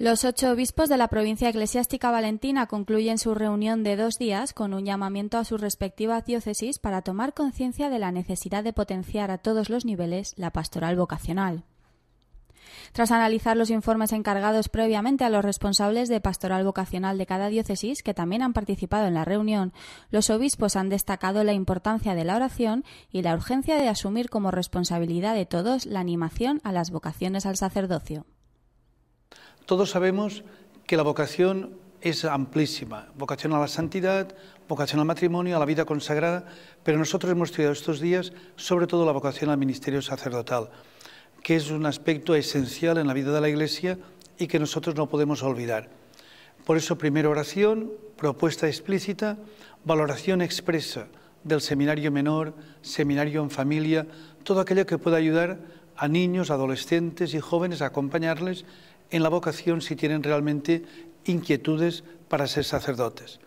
Los ocho obispos de la provincia eclesiástica valentina concluyen su reunión de dos días con un llamamiento a sus respectivas diócesis para tomar conciencia de la necesidad de potenciar a todos los niveles la pastoral vocacional. Tras analizar los informes encargados previamente a los responsables de pastoral vocacional de cada diócesis, que también han participado en la reunión, los obispos han destacado la importancia de la oración y la urgencia de asumir como responsabilidad de todos la animación a las vocaciones al sacerdocio. Todos sabemos que la vocación es amplísima, vocación a la santidad, vocación al matrimonio, a la vida consagrada, pero nosotros hemos estudiado estos días sobre todo la vocación al ministerio sacerdotal, que es un aspecto esencial en la vida de la Iglesia y que nosotros no podemos olvidar. Por eso, primera oración, propuesta explícita, valoración expresa del seminario menor, seminario en familia, todo aquello que pueda ayudar a niños, adolescentes y jóvenes a acompañarles en la vocación si tienen realmente inquietudes para ser sacerdotes.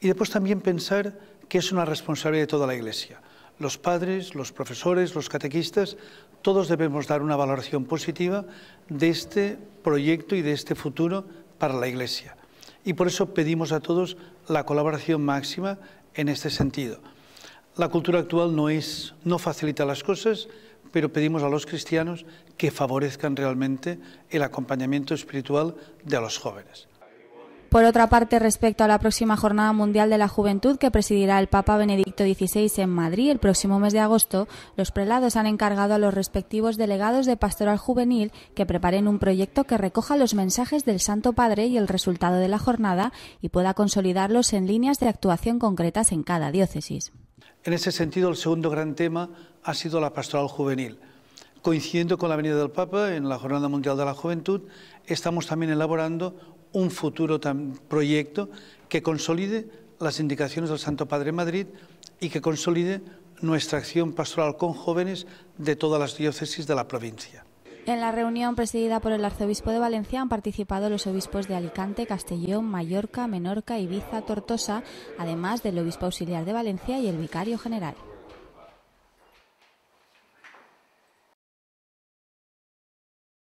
Y después también pensar que es una responsabilidad de toda la Iglesia. Los padres, los profesores, los catequistas, todos debemos dar una valoración positiva de este proyecto y de este futuro para la Iglesia. Y por eso pedimos a todos la colaboración máxima en este sentido. La cultura actual no, es, no facilita las cosas, pero pedimos a los cristianos que favorezcan realmente el acompañamiento espiritual de los jóvenes. Por otra parte, respecto a la próxima Jornada Mundial de la Juventud que presidirá el Papa Benedicto XVI en Madrid el próximo mes de agosto, los prelados han encargado a los respectivos delegados de Pastoral Juvenil que preparen un proyecto que recoja los mensajes del Santo Padre y el resultado de la jornada y pueda consolidarlos en líneas de actuación concretas en cada diócesis. En ese sentido, el segundo gran tema ha sido la pastoral juvenil. Coincidiendo con la venida del Papa en la Jornada Mundial de la Juventud, estamos también elaborando un futuro proyecto que consolide las indicaciones del Santo Padre en Madrid y que consolide nuestra acción pastoral con jóvenes de todas las diócesis de la provincia. En la reunión presidida por el arzobispo de Valencia han participado los obispos de Alicante, Castellón, Mallorca, Menorca, Ibiza, Tortosa, además del obispo auxiliar de Valencia y el vicario general.